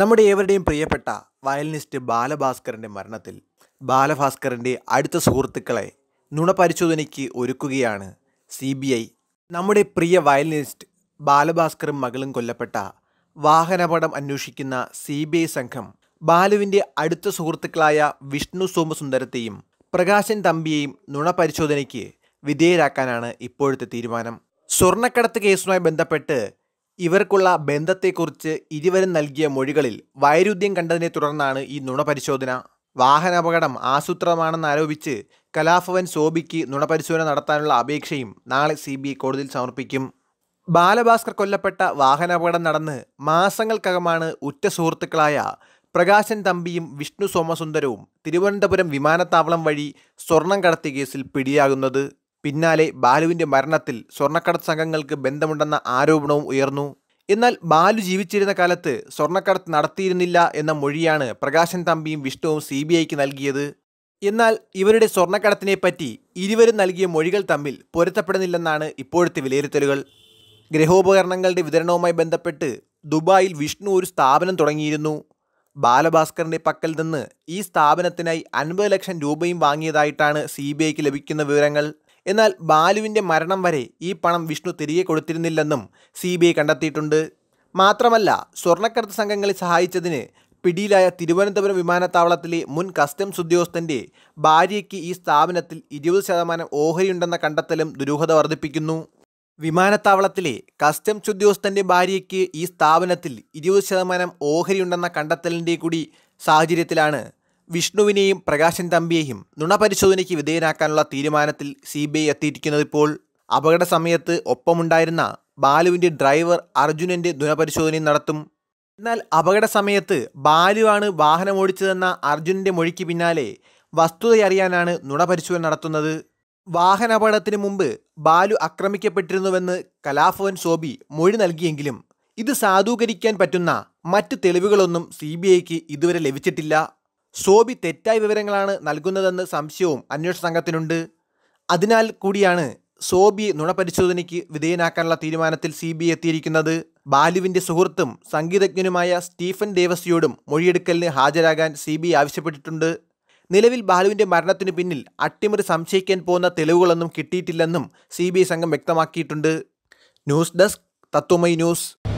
നമ്മുടെ ഏവരുടെയും പ്രിയപ്പെട്ട വയലിനിസ്റ്റ് ബാലഭാസ്കറിൻ്റെ മരണത്തിൽ ബാലഭാസ്കറിൻ്റെ അടുത്ത സുഹൃത്തുക്കളെ നുണപരിശോധനയ്ക്ക് ഒരുക്കുകയാണ് സി ബി ഐ നമ്മുടെ പ്രിയ വയലിനിസ്റ്റ് ബാലഭാസ്കറും മകളും കൊല്ലപ്പെട്ട വാഹനപടം അന്വേഷിക്കുന്ന സി ബി ഐ സംഘം ബാലുവിൻ്റെ അടുത്ത സുഹൃത്തുക്കളായ വിഷ്ണു സോമസുന്ദരത്തെയും പ്രകാശൻ തമ്പിയെയും നുണപരിശോധനയ്ക്ക് വിധേയരാക്കാനാണ് ഇപ്പോഴത്തെ തീരുമാനം സ്വർണ്ണക്കടത്ത് കേസുമായി ബന്ധപ്പെട്ട് ഇവർക്കുള്ള ബന്ധത്തെക്കുറിച്ച് ഇരുവരും നൽകിയ മൊഴികളിൽ വൈരുദ്ധ്യം കണ്ടതിനെ തുടർന്നാണ് ഈ നുണപരിശോധന വാഹനാപകടം ആരോപിച്ച് കലാഫവൻ സോബിക്ക് നുണപരിശോധന നടത്താനുള്ള അപേക്ഷയും നാളെ സി ബി കോടതിയിൽ സമർപ്പിക്കും ബാലഭാസ്കർ കൊല്ലപ്പെട്ട വാഹനാപകടം നടന്ന് മാസങ്ങൾക്കകമാണ് ഉറ്റ സുഹൃത്തുക്കളായ പ്രകാശൻ തമ്പിയും വിഷ്ണു സോമസുന്ദരവും തിരുവനന്തപുരം വിമാനത്താവളം വഴി സ്വർണം കടത്തിയ കേസിൽ പിടിയാകുന്നത് പിന്നാലെ ബാലുവിൻ്റെ മരണത്തിൽ സ്വർണ്ണക്കടത്ത് സംഘങ്ങൾക്ക് ബന്ധമുണ്ടെന്ന ആരോപണവും ഉയർന്നു എന്നാൽ ബാലു ജീവിച്ചിരുന്ന കാലത്ത് സ്വർണ്ണക്കടത്ത് നടത്തിയിരുന്നില്ല എന്ന മൊഴിയാണ് പ്രകാശൻ തമ്പിയും വിഷ്ണുവും സി ബി ഐക്ക് നൽകിയത് എന്നാൽ ഇവരുടെ സ്വർണ്ണക്കടത്തിനെപ്പറ്റി ഇരുവരും നൽകിയ മൊഴികൾ തമ്മിൽ പൊരുത്തപ്പെടുന്നില്ലെന്നാണ് ഇപ്പോഴത്തെ വിലയിരുത്തലുകൾ ഗ്രഹോപകരണങ്ങളുടെ വിതരണവുമായി ബന്ധപ്പെട്ട് ദുബായിൽ വിഷ്ണു ഒരു സ്ഥാപനം തുടങ്ങിയിരുന്നു ബാലഭാസ്കറിൻ്റെ പക്കൽ നിന്ന് ഈ സ്ഥാപനത്തിനായി അൻപത് ലക്ഷം രൂപയും വാങ്ങിയതായിട്ടാണ് സി ലഭിക്കുന്ന വിവരങ്ങൾ എന്നാൽ ബാലുവിൻ്റെ മരണം വരെ ഈ പണം വിഷ്ണു തിരികെ കൊടുത്തിരുന്നില്ലെന്നും സി ബി ഐ കണ്ടെത്തിയിട്ടുണ്ട് മാത്രമല്ല സ്വർണ്ണക്കടത്ത് സംഘങ്ങളെ സഹായിച്ചതിന് പിടിയിലായ തിരുവനന്തപുരം വിമാനത്താവളത്തിലെ മുൻ കസ്റ്റംസ് ഉദ്യോഗസ്ഥൻ്റെ ഭാര്യയ്ക്ക് ഈ സ്ഥാപനത്തിൽ ഇരുപത് ശതമാനം ഓഹരിയുണ്ടെന്ന കണ്ടെത്തലും ദുരൂഹത വർദ്ധിപ്പിക്കുന്നു വിമാനത്താവളത്തിലെ കസ്റ്റംസ് ഉദ്യോഗസ്ഥൻ്റെ ഭാര്യയ്ക്ക് ഈ സ്ഥാപനത്തിൽ ഇരുപത് ശതമാനം ഓഹരിയുണ്ടെന്ന കണ്ടെത്തലിൻ്റെ കൂടി സാഹചര്യത്തിലാണ് വിഷ്ണുവിനെയും പ്രകാശൻ തമ്പിയെയും നുണപരിശോധനയ്ക്ക് വിധേയനാക്കാനുള്ള തീരുമാനത്തിൽ സി ബി ഐ എത്തിയിരിക്കുന്നതിപ്പോൾ അപകട സമയത്ത് ഒപ്പമുണ്ടായിരുന്ന ബാലുവിൻ്റെ ഡ്രൈവർ അർജുനൻ്റെ ദുനപരിശോധനയും നടത്തും എന്നാൽ അപകട സമയത്ത് ബാലുവാണ് വാഹനമോടിച്ചതെന്ന അർജുനൻ്റെ മൊഴിക്ക് പിന്നാലെ വസ്തുതയറിയാനാണ് നുണപരിശോധന നടത്തുന്നത് വാഹനാപകടത്തിന് മുമ്പ് ബാലു ആക്രമിക്കപ്പെട്ടിരുന്നുവെന്ന് കലാഭവൻ സോബി മൊഴി നൽകിയെങ്കിലും ഇത് സാധൂകരിക്കാൻ പറ്റുന്ന മറ്റ് തെളിവുകളൊന്നും സി ബി ഐക്ക് ഇതുവരെ ലഭിച്ചിട്ടില്ല സോബി തെറ്റായ വിവരങ്ങളാണ് നൽകുന്നതെന്ന് സംശയവും അന്വേഷണ സംഘത്തിനുണ്ട് അതിനാൽ കൂടിയാണ് സോബിയെ നുണപരിശോധനയ്ക്ക് വിധേയനാക്കാനുള്ള തീരുമാനത്തിൽ സി ബി എത്തിയിരിക്കുന്നത് ബാലുവിൻ്റെ സുഹൃത്തും സംഗീതജ്ഞനുമായ സ്റ്റീഫൻ ദേവസിയോടും മൊഴിയെടുക്കലിന് ഹാജരാകാൻ സി ബി ആവശ്യപ്പെട്ടിട്ടുണ്ട് നിലവിൽ ബാലുവിൻ്റെ മരണത്തിനു പിന്നിൽ അട്ടിമറി സംശയിക്കാൻ പോകുന്ന തെളിവുകളൊന്നും കിട്ടിയിട്ടില്ലെന്നും സി സംഘം വ്യക്തമാക്കിയിട്ടുണ്ട് ന്യൂസ് ഡെസ്ക് തത്വമൈ ന്യൂസ്